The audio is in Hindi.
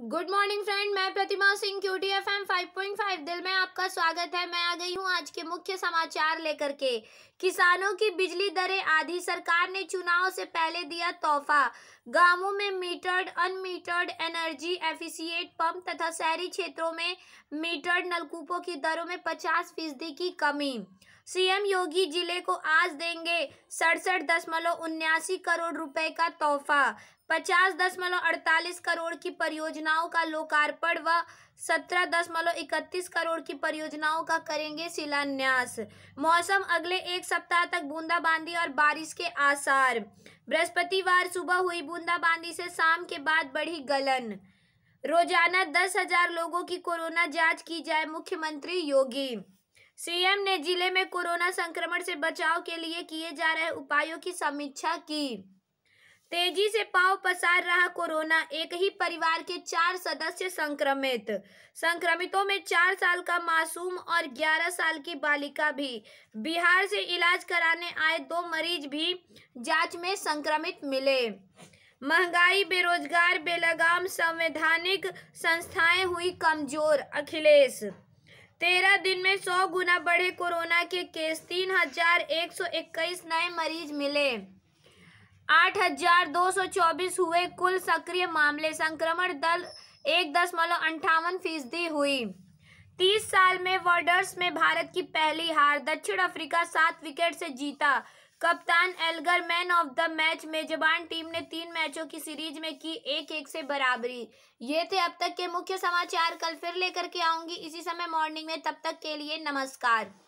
गुड मॉर्निंग फ्रेंड मैं Pratima Singh Q T F M five point five दिल में आपका स्वागत है मैं आ गई हूँ आज के मुख्य समाचार लेकर के किसानों की बिजली दरें आधी सरकार ने चुनाव से पहले दिया तोहफा गांवों में metered unmetered energy efficient pump तथा शहरी क्षेत्रों में मीटर्ड नलकूपों की दरों में पचास फीसदी की कमी सीएम योगी जिले को आज देंगे सड़सठ दशमलव उन्यासी करोड़ रुपए का तोहफा पचास दशमलव अड़तालीस करोड़ की परियोजनाओं का लोकार्पण व सत्रह दशमलव इकतीस करोड़ की परियोजनाओं का करेंगे शिलान्यास मौसम अगले एक सप्ताह तक बूंदाबांदी और बारिश के आसार बृहस्पतिवार सुबह हुई बूंदाबांदी से शाम के बाद बढ़ी गलन रोजाना दस हजार लोगों की कोरोना जांच की जाए मुख्यमंत्री योगी सीएम ने जिले में कोरोना संक्रमण से बचाव के लिए किए जा रहे उपायों की समीक्षा की तेजी से पाव पसार रहा कोरोना एक ही परिवार के चार सदस्य संक्रमित संक्रमितों में चार साल का मासूम और ग्यारह साल की बालिका भी बिहार से इलाज कराने आए दो मरीज भी जांच में संक्रमित मिले महंगाई बेरोजगार बेलगाम संवैधानिक संस्थाएं हुई कमजोर अखिलेश तेरह दिन में सौ गुना बढ़े कोरोना के केस तीन हजार एक सौ इक्कीस नए मरीज मिले आठ हजार दो सौ चौबीस हुए कुल सक्रिय मामले संक्रमण दर एक दशमलव अंठावन फीसदी हुई तीस साल में वर्डर्स में भारत की पहली हार दक्षिण अफ्रीका सात विकेट से जीता कप्तान Elgar man of the match मेजबान टीम ने तीन मैचों की सीरीज में की एक एक से बराबरी ये थे अब तक के मुख्य समाचार कल फिर लेकर के आऊंगी इसी समय मॉर्निंग में तब तक के लिए नमस्कार